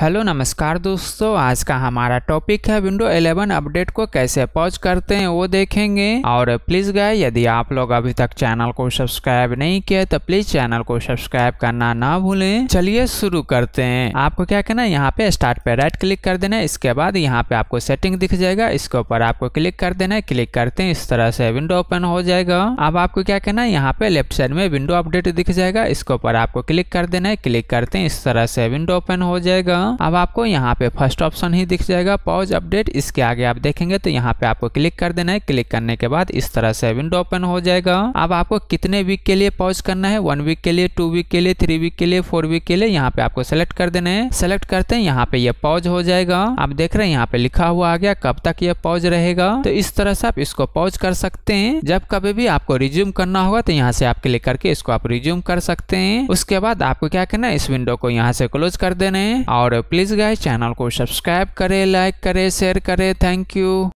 hello नमस्कार दोस्तों आज का हमारा टॉपिक है विंडो 11 अपडेट को कैसे पॉज करते हैं वो देखेंगे और प्लीज गाय यदि आप लोग अभी तक चैनल को सब्सक्राइब नहीं किया तो प्लीज चैनल को सब्सक्राइब करना ना भूलें चलिए शुरू करते हैं आपको क्या करना है यहाँ पे स्टार्ट पे राइट क्लिक कर देना है इसके बाद यहाँ पे आपको सेटिंग दिख जाएगा इसके ऊपर आपको क्लिक कर देना है क्लिक करते हैं इस तरह से विंडो ओपन हो जाएगा अब आपको क्या करना है यहाँ पे लेफ्ट साइड में विंडो अपडेट दिख जाएगा इसके ऊपर आपको क्लिक कर देना है क्लिक करते हैं इस तरह से विंडो ओपन हो जाएगा अब आपको यहाँ पे फर्स्ट ऑप्शन ही दिख जाएगा पॉज अपडेट इसके आगे आप देखेंगे तो यहाँ पे आपको क्लिक कर देना है क्लिक करने के बाद इस तरह से विंडो ओपन हो जाएगा अब आपको कितने वीक के लिए पॉज करना है वन वीक के लिए टू वीक के लिए थ्री वीक के लिए फोर वीक के लिए यहाँ पे आपको सेलेक्ट कर देना है सेलेक्ट करते हैं यहाँ पे ये पॉज हो जाएगा आप देख रहे हैं यहाँ पे लिखा हुआ आ गया कब तक ये पॉज रहेगा तो इस तरह से आप इसको पॉज कर सकते हैं जब कभी भी आपको रिज्यूम करना होगा तो यहाँ से आप क्लिक करके इसको आप रिज्यूम कर सकते हैं उसके बाद आपको क्या करना है इस विंडो को यहाँ से क्लोज कर देना है और प्लीज़ गाइस चैनल को सब्सक्राइब करें लाइक करें शेयर करें थैंक यू